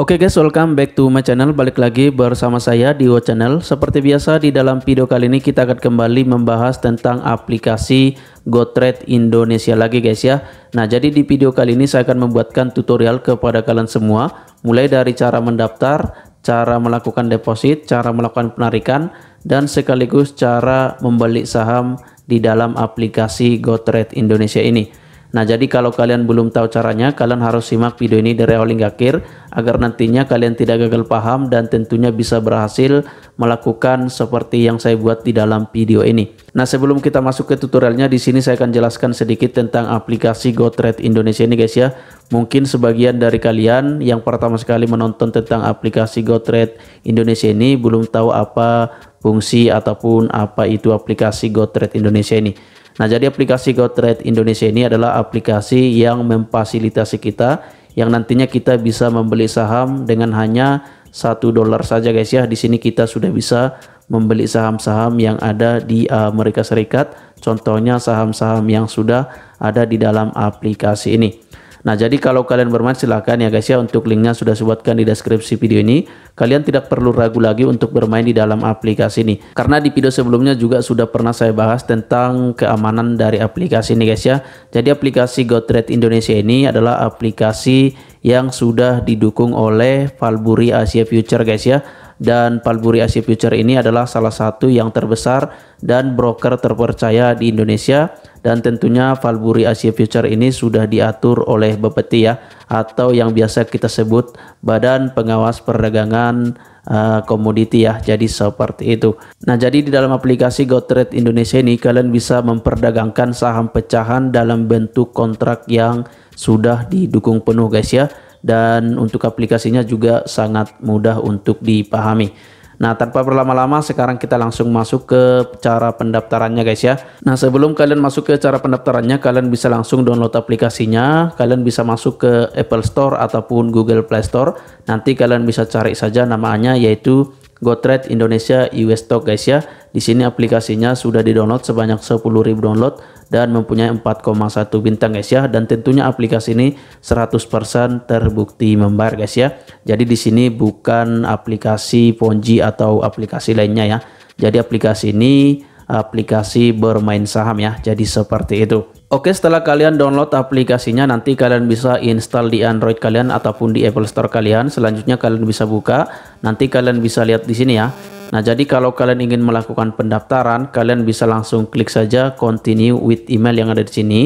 Oke okay guys, welcome back to my channel. Balik lagi bersama saya di Wo Channel. Seperti biasa di dalam video kali ini kita akan kembali membahas tentang aplikasi GoTrade Indonesia lagi guys ya. Nah, jadi di video kali ini saya akan membuatkan tutorial kepada kalian semua, mulai dari cara mendaftar, cara melakukan deposit, cara melakukan penarikan, dan sekaligus cara membeli saham di dalam aplikasi GoTrade Indonesia ini. Nah, jadi kalau kalian belum tahu caranya, kalian harus simak video ini dari awal hingga akhir agar nantinya kalian tidak gagal paham dan tentunya bisa berhasil melakukan seperti yang saya buat di dalam video ini. Nah, sebelum kita masuk ke tutorialnya, di sini saya akan jelaskan sedikit tentang aplikasi GoTrade Indonesia ini guys ya. Mungkin sebagian dari kalian yang pertama sekali menonton tentang aplikasi GoTrade Indonesia ini belum tahu apa fungsi ataupun apa itu aplikasi GoTrade Indonesia ini. Nah, jadi aplikasi GoTrade Indonesia ini adalah aplikasi yang memfasilitasi kita yang nantinya kita bisa membeli saham dengan hanya satu dolar saja guys ya. Di sini kita sudah bisa membeli saham-saham yang ada di eh, Amerika Serikat, contohnya saham-saham yang sudah ada di dalam aplikasi ini. Nah, jadi kalau kalian bermain silahkan ya guys ya untuk linknya sudah sebutkan di deskripsi video ini. Kalian tidak perlu ragu lagi untuk bermain di dalam aplikasi ini. Karena di video sebelumnya juga sudah pernah saya bahas tentang keamanan dari aplikasi ini guys ya. Jadi aplikasi GoTrade Indonesia ini adalah aplikasi yang sudah didukung oleh Valburi Asia Future guys ya dan Palburi Asia Future ini adalah salah satu yang terbesar dan broker terpercaya di Indonesia dan tentunya Palburi Asia Future ini sudah diatur oleh Bapeti ya atau yang biasa kita sebut Badan Pengawas Perdagangan uh, Komoditi ya jadi seperti itu nah jadi di dalam aplikasi GoTrade Indonesia ini kalian bisa memperdagangkan saham pecahan dalam bentuk kontrak yang sudah didukung penuh guys ya dan untuk aplikasinya juga sangat mudah untuk dipahami. Nah, tanpa berlama-lama, sekarang kita langsung masuk ke cara pendaftarannya, guys. Ya, nah, sebelum kalian masuk ke cara pendaftarannya, kalian bisa langsung download aplikasinya. Kalian bisa masuk ke Apple Store ataupun Google Play Store. Nanti kalian bisa cari saja namanya, yaitu Gotrade Indonesia US Stock guys ya. Di sini aplikasinya sudah di-download sebanyak 10.000 download dan mempunyai 4,1 bintang guys ya dan tentunya aplikasi ini 100% terbukti membayar guys ya. Jadi di sini bukan aplikasi Ponji atau aplikasi lainnya ya. Jadi aplikasi ini aplikasi bermain saham ya. Jadi seperti itu. Oke, setelah kalian download aplikasinya, nanti kalian bisa install di Android kalian ataupun di Apple Store kalian. Selanjutnya kalian bisa buka. Nanti kalian bisa lihat di sini ya. Nah, jadi kalau kalian ingin melakukan pendaftaran, kalian bisa langsung klik saja continue with email yang ada di sini.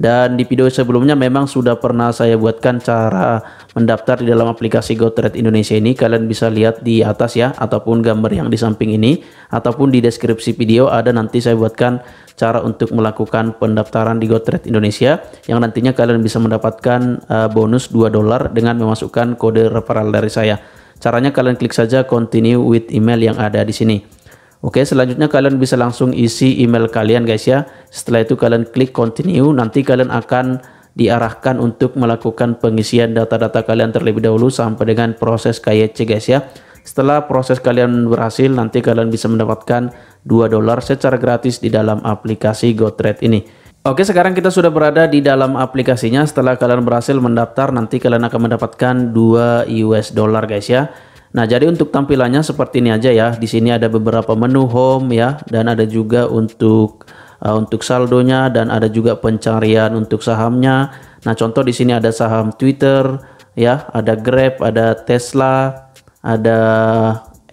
Dan di video sebelumnya memang sudah pernah saya buatkan cara mendaftar di dalam aplikasi GoTrade Indonesia ini. Kalian bisa lihat di atas ya, ataupun gambar yang di samping ini, ataupun di deskripsi video ada nanti saya buatkan cara untuk melakukan pendaftaran di GoTrade Indonesia yang nantinya kalian bisa mendapatkan eh, bonus 2 dolar dengan memasukkan kode referral dari saya. Caranya kalian klik saja continue with email yang ada di sini. Oke, selanjutnya kalian bisa langsung isi email kalian guys ya. Setelah itu kalian klik continue, nanti kalian akan diarahkan untuk melakukan pengisian data-data kalian terlebih dahulu sampai dengan proses KYC guys ya. Setelah proses kalian berhasil, nanti kalian bisa mendapatkan 2 dolar secara gratis di dalam aplikasi GoTrade ini. Oke, sekarang kita sudah berada di dalam aplikasinya. Setelah kalian berhasil mendaftar, nanti kalian akan mendapatkan 2 US dollar, guys ya. Nah, jadi untuk tampilannya seperti ini aja ya. Di sini ada beberapa menu home ya dan ada juga untuk uh, untuk saldonya dan ada juga pencarian untuk sahamnya. Nah, contoh di sini ada saham Twitter ya, ada Grab, ada Tesla, ada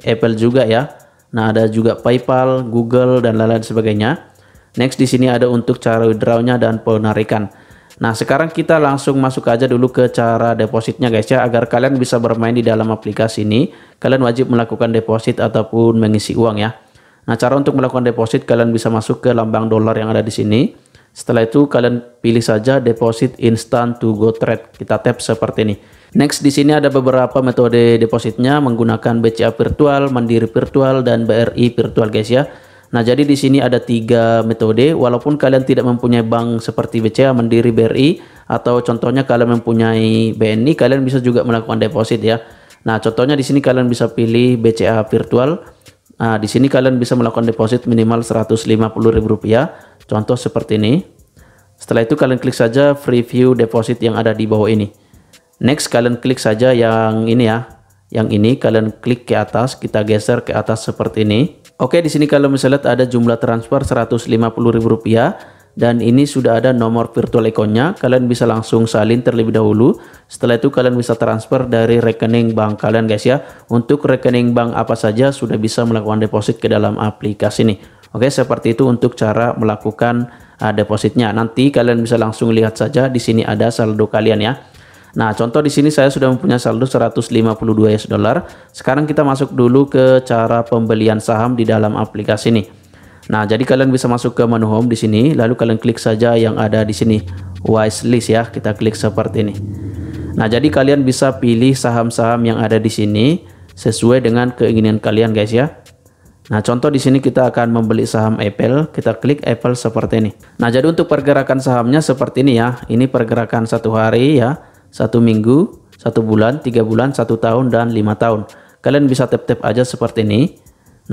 Apple juga ya. Nah, ada juga PayPal, Google dan lain-lain sebagainya. Next di sini ada untuk cara withdrawnya dan penarikan. Nah, sekarang kita langsung masuk aja dulu ke cara depositnya guys ya agar kalian bisa bermain di dalam aplikasi ini. Kalian wajib melakukan deposit ataupun mengisi uang ya. Nah, cara untuk melakukan deposit kalian bisa masuk ke lambang dolar yang ada di sini. Setelah itu kalian pilih saja deposit instant to go trade. Kita tap seperti ini. Next di sini ada beberapa metode depositnya menggunakan BCA virtual, Mandiri virtual dan BRI virtual guys ya. Nah, jadi di sini ada tiga metode. Walaupun kalian tidak mempunyai bank seperti BCA, Mandiri, BRI, atau contohnya kalian mempunyai BNI, kalian bisa juga melakukan deposit ya. Nah, contohnya di sini kalian bisa pilih BCA virtual. Nah, di sini kalian bisa melakukan deposit minimal Rp150.000. Contoh seperti ini. Setelah itu kalian klik saja free view deposit yang ada di bawah ini. Next kalian klik saja yang ini ya, yang ini kalian klik ke atas kita geser ke atas seperti ini Oke, di sini kalau misalnya ada jumlah transfer Rp150.000 dan ini sudah ada nomor virtual ikonnya. Kalian bisa langsung salin terlebih dahulu. Setelah itu kalian bisa transfer dari rekening bank kalian guys ya. Untuk rekening bank apa saja sudah bisa melakukan deposit ke dalam aplikasi ini. Oke, seperti itu untuk cara melakukan ah, depositnya. Nanti kalian bisa langsung lihat saja di sini ada saldo kalian ya. Nah, contoh di sini saya sudah mempunyai saldo 152 US dollar. Sekarang kita masuk dulu ke cara pembelian saham di dalam aplikasi ini. Nah, jadi kalian bisa masuk ke menu home di sini, lalu kalian klik saja yang ada di sini, wise list ya. Kita klik seperti ini. Nah, jadi kalian bisa pilih saham-saham yang ada di sini sesuai dengan keinginan kalian guys ya. Nah, contoh di sini kita akan membeli saham Apple, kita klik Apple seperti ini. Nah, jadi untuk pergerakan sahamnya seperti ini ya. Ini pergerakan satu hari ya satu minggu, satu bulan, tiga bulan, satu tahun, dan lima tahun. Kalian bisa tap-tap aja seperti ini.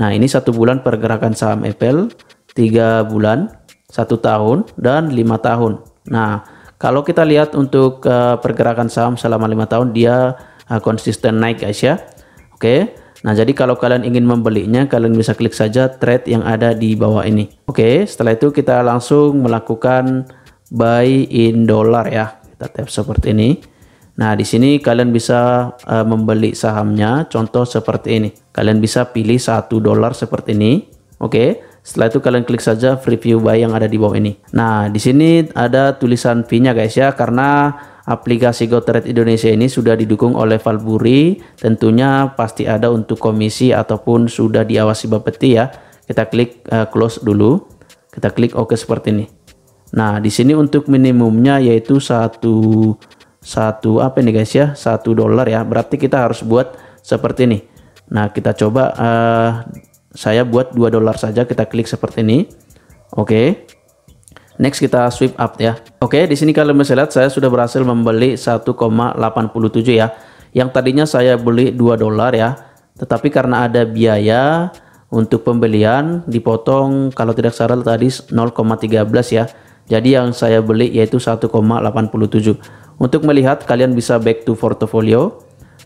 Nah, ini satu bulan pergerakan saham Apple, tiga bulan, satu tahun, dan lima tahun. Nah, kalau kita lihat untuk eh, pergerakan saham selama lima tahun, dia eh, konsisten naik guys ya. Oke. Nah, jadi kalau kalian ingin membelinya, kalian bisa klik saja trade yang ada di bawah ini. Oke, setelah itu kita langsung melakukan buy in dollar ya. Kita tap seperti ini. Nah, di sini kalian bisa uh, membeli sahamnya contoh seperti ini. Kalian bisa pilih satu dolar seperti ini. Oke. Okay. Setelah itu kalian klik saja review buy yang ada di bawah ini. Nah, di sini ada tulisan fee-nya guys ya karena aplikasi GoTrade Indonesia ini sudah didukung oleh Valburi, tentunya pasti ada untuk komisi ataupun sudah diawasi Bapeti ya. Kita klik uh, close dulu. Kita klik oke OK seperti ini. Nah, di sini untuk minimumnya yaitu satu satu apa nih guys ya satu dolar ya berarti kita harus buat seperti ini nah kita coba uh, saya buat dua dolar saja kita klik seperti ini oke okay. next kita sweep up ya oke okay, di sini kalian bisa lihat saya sudah berhasil membeli 1,87 ya yang tadinya saya beli dua dolar ya tetapi karena ada biaya untuk pembelian dipotong kalau tidak salah tadi 0,13 ya jadi yang saya beli yaitu 1,87. Untuk melihat kalian bisa back to portfolio.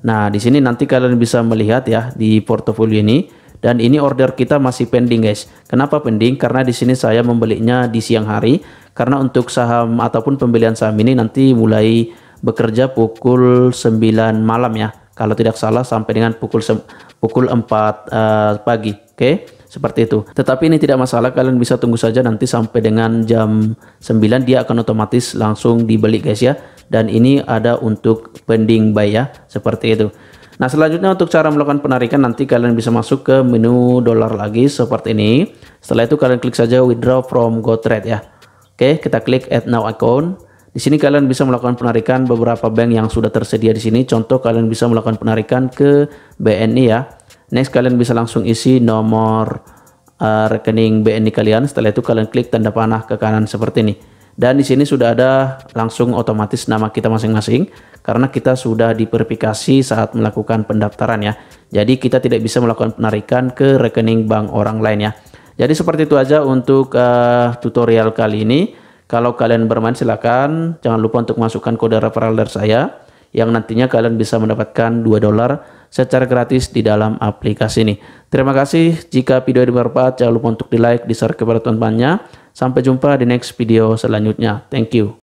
Nah, di sini nanti kalian bisa melihat ya di portfolio ini dan ini order kita masih pending guys. Kenapa pending? Karena di sini saya membelinya di siang hari karena untuk saham ataupun pembelian saham ini nanti mulai bekerja pukul 9 malam ya. Kalau tidak salah sampai dengan pukul pukul 4 uh, eh, pagi, oke. Okay? seperti itu. Tetapi ini tidak masalah, kalian bisa tunggu saja nanti sampai dengan jam 9 dia akan otomatis langsung dibeli guys ya. Dan ini ada untuk pending buy ya, seperti itu. Nah selanjutnya untuk cara melakukan penarikan nanti kalian bisa masuk ke menu dolar lagi seperti ini. Setelah itu kalian klik saja withdraw from GoTrade ya. Oke kita klik add now account. Di sini kalian bisa melakukan penarikan beberapa bank yang sudah tersedia di sini. Contoh kalian bisa melakukan penarikan ke BNI ya. Next kalian bisa langsung isi nomor uh, rekening BNI kalian. Setelah itu kalian klik tanda panah ke kanan seperti ini. Dan di sini sudah ada langsung otomatis nama kita masing-masing karena kita sudah diverifikasi saat melakukan pendaftaran ya. Jadi kita tidak bisa melakukan penarikan ke rekening bank orang lain ya. Jadi seperti itu aja untuk uh, tutorial kali ini. Kalau kalian bermain silakan jangan lupa untuk masukkan kode referral dari saya yang nantinya kalian bisa mendapatkan 2 dolar secara gratis di dalam aplikasi ini. Terima kasih. Jika video ini bermanfaat, jangan lupa untuk di like, di share kepada teman-temannya. Sampai jumpa di next video selanjutnya. Thank you.